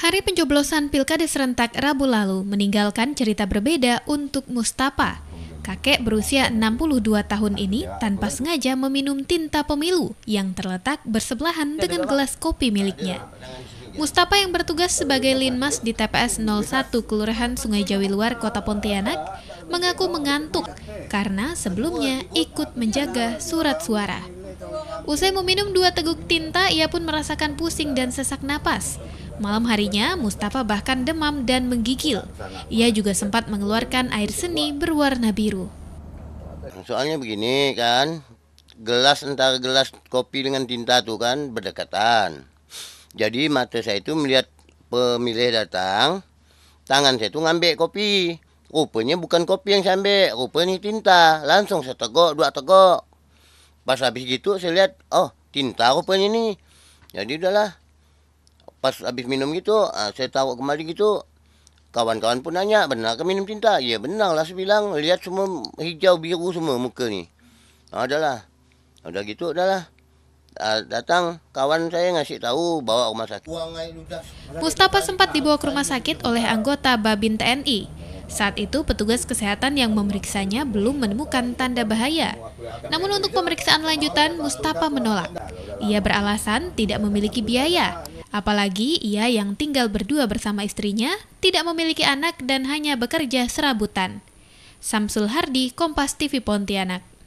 Hari pencoblosan Pilkada serentak Rabu lalu meninggalkan cerita berbeda untuk Mustafa. Kakek berusia 62 tahun ini tanpa sengaja meminum tinta pemilu yang terletak bersebelahan dengan gelas kopi miliknya. Mustafa yang bertugas sebagai linmas di TPS 01 Kelurahan Sungai Jawi Luar Kota Pontianak mengaku mengantuk karena sebelumnya ikut menjaga surat suara. Usai meminum dua teguk tinta, ia pun merasakan pusing dan sesak napas. Malam harinya, Mustafa bahkan demam dan menggigil. Ia juga sempat mengeluarkan air seni berwarna biru. Soalnya begini kan, gelas antara gelas kopi dengan tinta tuh kan berdekatan. Jadi mata saya itu melihat pemilih datang, tangan saya itu ngambil kopi. Rupanya bukan kopi yang saya ambil, rupanya tinta. Langsung saya tegok, dua tegok. Pas habis gitu saya lihat, oh tinta rupanya ini. Jadi udahlah, pas habis minum gitu ah, saya tahu kembali gitu kawan-kawan pun nanya benar ke minum cinta ya benar lah saya bilang lihat semua hijau biru semua muka ni nah, adalah ah, udah gitu adalah uh, ah, datang kawan saya ngasih tahu bawa rumah sakit Mustafa sempat dibawa ke rumah sakit oleh anggota Babin TNI saat itu petugas kesehatan yang memeriksanya belum menemukan tanda bahaya. Namun untuk pemeriksaan lanjutan, Mustafa menolak. Ia beralasan tidak memiliki biaya Apalagi ia yang tinggal berdua bersama istrinya, tidak memiliki anak dan hanya bekerja serabutan. Samsul Hardi, Kompas TV Pontianak.